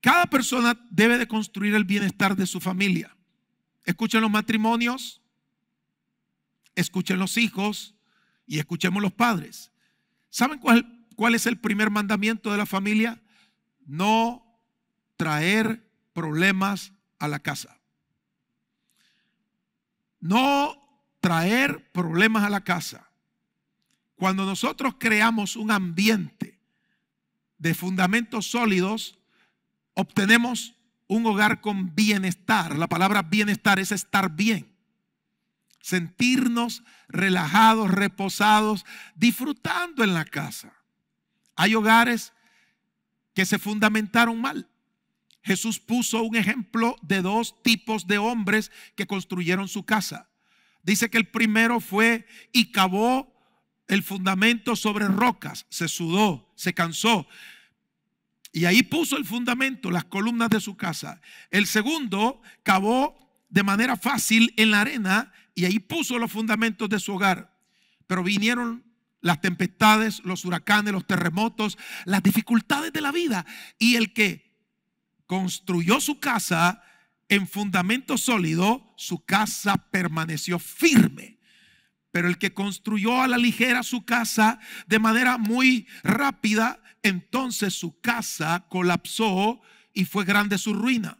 Cada persona debe de construir el bienestar de su familia. Escuchen los matrimonios, escuchen los hijos y escuchemos los padres. ¿Saben cuál, cuál es el primer mandamiento de la familia? No traer problemas a la casa. No traer problemas a la casa. Cuando nosotros creamos un ambiente de fundamentos sólidos, obtenemos un hogar con bienestar. La palabra bienestar es estar bien. Sentirnos relajados, reposados, disfrutando en la casa. Hay hogares que se fundamentaron mal. Jesús puso un ejemplo de dos tipos de hombres que construyeron su casa. Dice que el primero fue y cavó el fundamento sobre rocas, se sudó, se cansó, y ahí puso el fundamento, las columnas de su casa. El segundo cavó de manera fácil en la arena y ahí puso los fundamentos de su hogar. Pero vinieron las tempestades, los huracanes, los terremotos, las dificultades de la vida. Y el que construyó su casa en fundamento sólido, su casa permaneció firme. Pero el que construyó a la ligera su casa de manera muy rápida, entonces su casa colapsó y fue grande su ruina.